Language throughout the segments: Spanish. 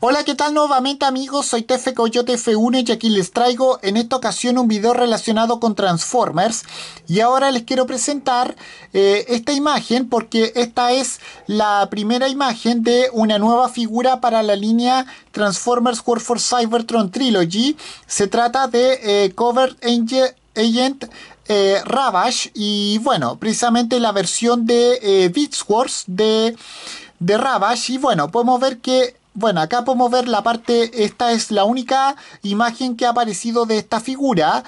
Hola, ¿qué tal nuevamente amigos? Soy Tefe Coyote F1 y aquí les traigo en esta ocasión un video relacionado con Transformers. Y ahora les quiero presentar eh, esta imagen porque esta es la primera imagen de una nueva figura para la línea Transformers War for Cybertron Trilogy. Se trata de eh, Covered Agent eh, Ravage y bueno, precisamente la versión de eh, Beats Wars de, de Ravage. Y bueno, podemos ver que bueno, acá podemos ver la parte, esta es la única imagen que ha aparecido de esta figura.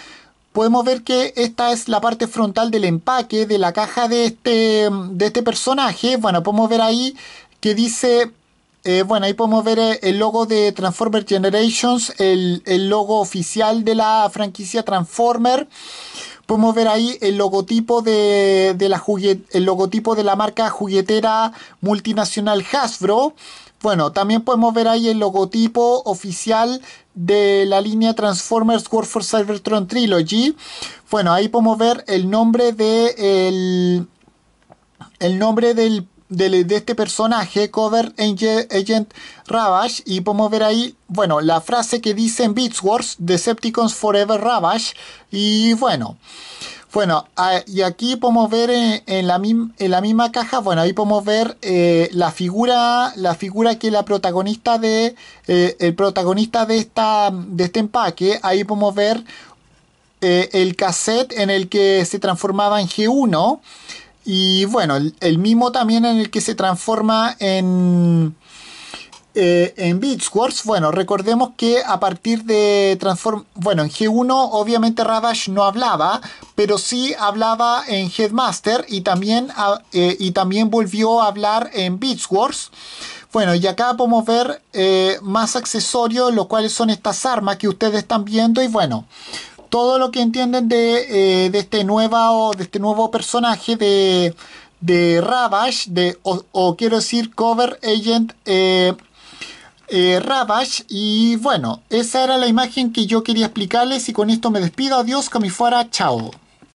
Podemos ver que esta es la parte frontal del empaque de la caja de este, de este personaje. Bueno, podemos ver ahí que dice, eh, bueno, ahí podemos ver eh, el logo de Transformer Generations, el, el logo oficial de la franquicia Transformer podemos ver ahí el logotipo de, la el logotipo de la marca juguetera multinacional Hasbro. Bueno, también podemos ver ahí el logotipo oficial de la línea Transformers War for Cybertron Trilogy. Bueno, ahí podemos ver el nombre de el, el nombre del de, este personaje, Cover Agent Ravage, y podemos ver ahí, bueno, la frase que dice en Beats Wars, Decepticons Forever Ravage, y bueno. Bueno, ah, y aquí podemos ver en, la, la, misma caja, bueno, ahí podemos ver eh, la figura, la figura que la protagonista de, eh, el protagonista de, esta, de este empaque, ahí podemos ver eh, el cassette en el que se transformaba en G1. Y bueno, el, mismo también en el que se transforma en, eh, en Wars. Bueno, recordemos que a partir de Transform. Bueno, en G1 obviamente Ravage no hablaba, pero sí hablaba en Headmaster y también, eh, y también volvió a hablar en Beats Wars. Bueno, y acá podemos ver eh, más accesorios, los cuales son estas armas que ustedes están viendo. Y bueno, todo lo que entienden de, eh, de este nuevo, de este nuevo personaje de, de Ravage, de, o, quiero decir Cover Agent eh, eh, Ravage. Y bueno, esa era la imagen que yo quería explicarles y con esto me despido. Adiós, que fuera, chao.